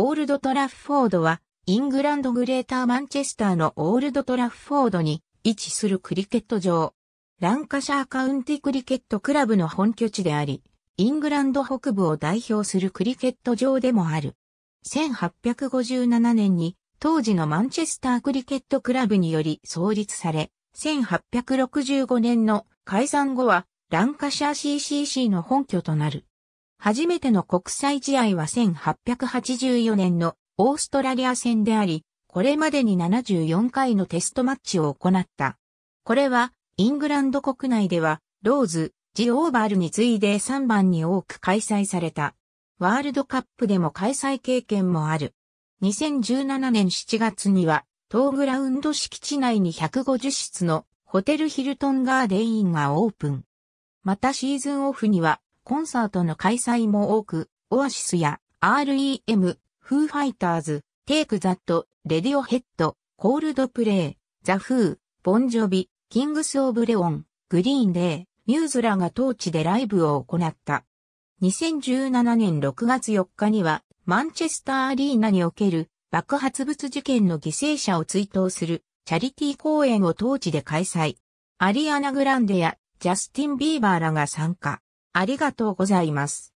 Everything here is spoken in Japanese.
オールドトラッフォードは、イングランドグレーターマンチェスターのオールドトラッフォードに位置するクリケット場。ランカシャーカウンティクリケットクラブの本拠地であり、イングランド北部を代表するクリケット場でもある。1857年に当時のマンチェスタークリケットクラブにより創立され、1865年の解散後はランカシャー CCC の本拠となる。初めての国際試合は1884年のオーストラリア戦であり、これまでに74回のテストマッチを行った。これは、イングランド国内では、ローズ、ジオーバルに次いで3番に多く開催された。ワールドカップでも開催経験もある。2017年7月には、東グラウンド敷地内に150室のホテルヒルトンガーデインがオープン。またシーズンオフにはコンサートの開催も多く、オアシスや REM、フーファイターズ、テイクザット、レディオヘッド、コールドプレイ、ザ・フー、ボンジョビ、キングス・オブ・レオン、グリーン・デー、ミューズらが当地でライブを行った。2017年6月4日には、マンチェスターアリーナにおける爆発物事件の犠牲者を追悼するチャリティー公演を当地で開催。アリアナ・グランデやジャスティン・ビーバーらが参加。ありがとうございます。